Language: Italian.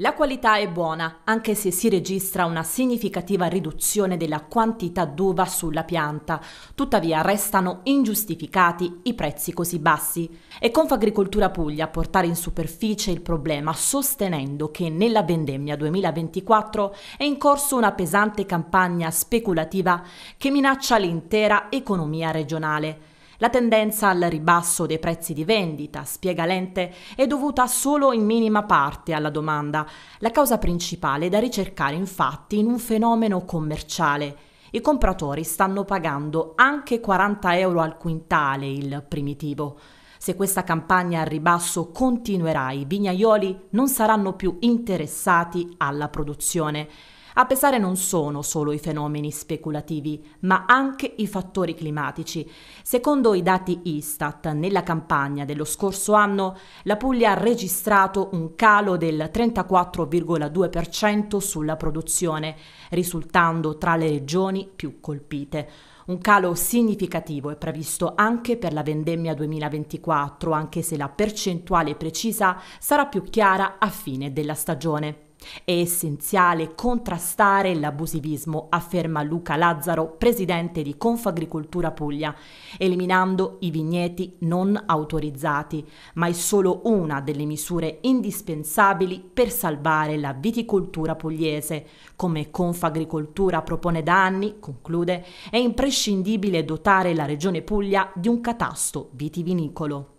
La qualità è buona, anche se si registra una significativa riduzione della quantità d'uva sulla pianta. Tuttavia restano ingiustificati i prezzi così bassi. E Confagricoltura Puglia a portare in superficie il problema sostenendo che nella vendemmia 2024 è in corso una pesante campagna speculativa che minaccia l'intera economia regionale. La tendenza al ribasso dei prezzi di vendita, spiega Lente, è dovuta solo in minima parte alla domanda. La causa principale è da ricercare infatti in un fenomeno commerciale. I compratori stanno pagando anche 40 euro al quintale il primitivo. Se questa campagna al ribasso continuerà, i vignaioli non saranno più interessati alla produzione. A pesare non sono solo i fenomeni speculativi, ma anche i fattori climatici. Secondo i dati Istat, nella campagna dello scorso anno la Puglia ha registrato un calo del 34,2% sulla produzione, risultando tra le regioni più colpite. Un calo significativo è previsto anche per la vendemmia 2024, anche se la percentuale precisa sarà più chiara a fine della stagione. È essenziale contrastare l'abusivismo, afferma Luca Lazzaro, presidente di Confagricoltura Puglia, eliminando i vigneti non autorizzati, ma è solo una delle misure indispensabili per salvare la viticoltura pugliese. Come Confagricoltura propone da anni, conclude, è imprescindibile dotare la Regione Puglia di un catasto vitivinicolo.